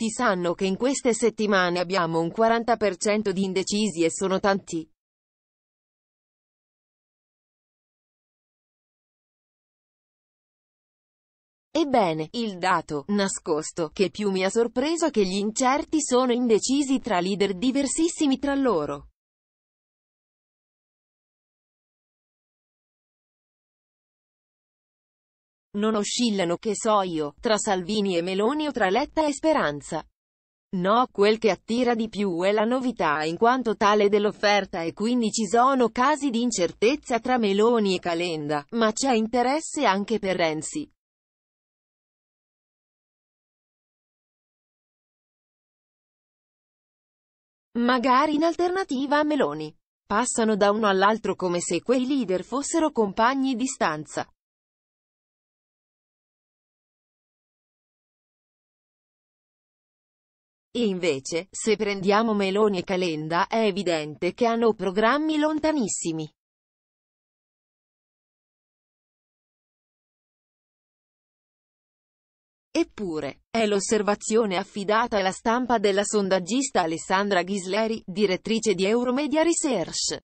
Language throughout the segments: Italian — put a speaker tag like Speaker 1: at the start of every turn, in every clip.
Speaker 1: tutti sanno che
Speaker 2: in queste settimane abbiamo un 40% di indecisi e sono tanti. Ebbene, il dato, nascosto, che più mi ha sorpreso è che gli incerti sono indecisi tra leader diversissimi tra loro. Non oscillano, che so io, tra Salvini e Meloni o tra Letta e Speranza.
Speaker 1: No, quel che attira di più è la novità in quanto tale dell'offerta e quindi ci sono casi di incertezza tra Meloni e Calenda, ma c'è interesse anche per
Speaker 2: Renzi. Magari in alternativa a Meloni. Passano da uno all'altro come se quei leader fossero compagni di stanza. E invece, se prendiamo Meloni e Calenda, è evidente che hanno programmi lontanissimi. Eppure, è l'osservazione affidata alla stampa della sondaggista Alessandra Ghisleri, direttrice di Euromedia Research.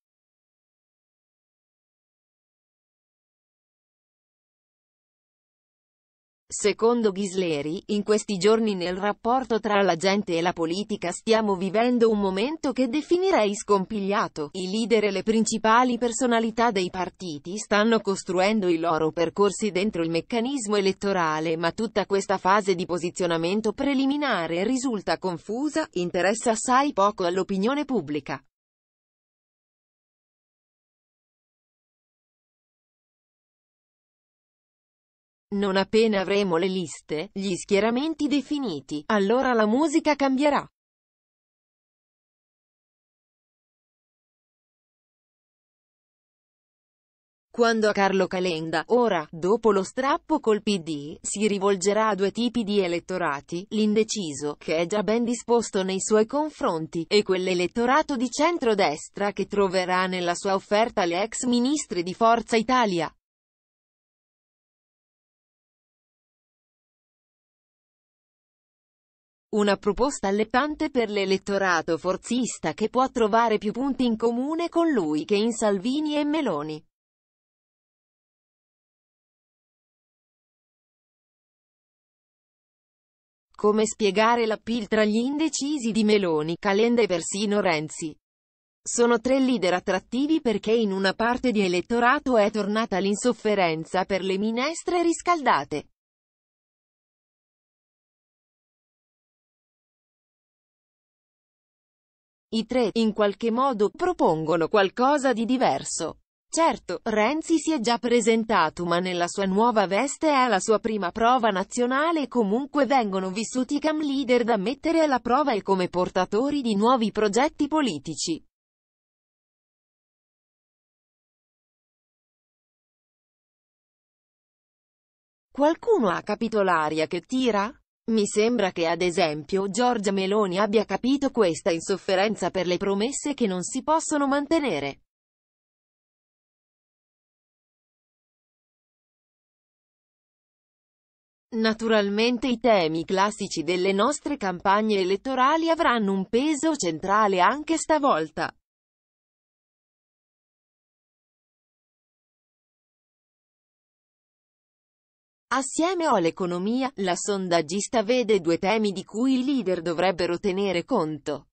Speaker 2: Secondo Ghisleri, in questi giorni nel rapporto tra la gente
Speaker 1: e la politica stiamo vivendo un momento che definirei scompigliato. I leader e le principali personalità dei partiti stanno costruendo i loro percorsi dentro il meccanismo elettorale ma tutta questa fase di posizionamento preliminare risulta
Speaker 2: confusa, interessa assai poco all'opinione pubblica. Non appena avremo le liste, gli schieramenti definiti, allora la musica cambierà. Quando Carlo Calenda, ora, dopo lo strappo
Speaker 1: col PD, si rivolgerà a due tipi di elettorati, l'indeciso, che è già ben disposto nei suoi confronti, e quell'elettorato di centrodestra che troverà nella
Speaker 2: sua offerta le ex ministri di Forza Italia. Una proposta
Speaker 3: allettante per l'elettorato forzista che può trovare più punti in comune con lui che
Speaker 2: in Salvini e Meloni. Come spiegare la PIL tra gli
Speaker 1: indecisi di Meloni, Calenda e persino Renzi? Sono tre leader attrattivi perché in una parte di elettorato è tornata l'insofferenza per le minestre
Speaker 2: riscaldate. I tre, in qualche modo, propongono qualcosa
Speaker 1: di diverso. Certo, Renzi si è già presentato ma nella sua nuova veste è alla sua prima prova nazionale e comunque vengono vissuti cam leader da mettere alla prova
Speaker 2: e come portatori di nuovi progetti politici. Qualcuno ha capito l'aria che tira? Mi sembra che ad esempio Giorgia Meloni abbia capito questa insofferenza per le promesse che non si possono mantenere. Naturalmente i temi classici delle nostre campagne
Speaker 3: elettorali
Speaker 2: avranno un peso centrale anche stavolta. Assieme all'economia, la sondaggista vede due temi di cui i leader dovrebbero tenere conto.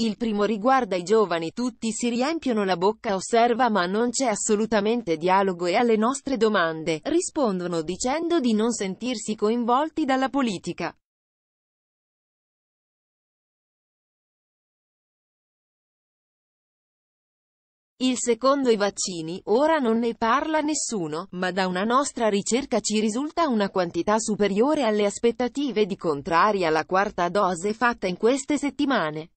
Speaker 2: Il primo riguarda i giovani tutti
Speaker 1: si riempiono la bocca osserva ma non c'è assolutamente dialogo e alle nostre domande,
Speaker 2: rispondono dicendo di non sentirsi coinvolti dalla politica. Il secondo i vaccini, ora non ne parla nessuno, ma da una
Speaker 1: nostra ricerca ci risulta una quantità superiore alle aspettative di contrari alla
Speaker 2: quarta dose fatta in queste settimane.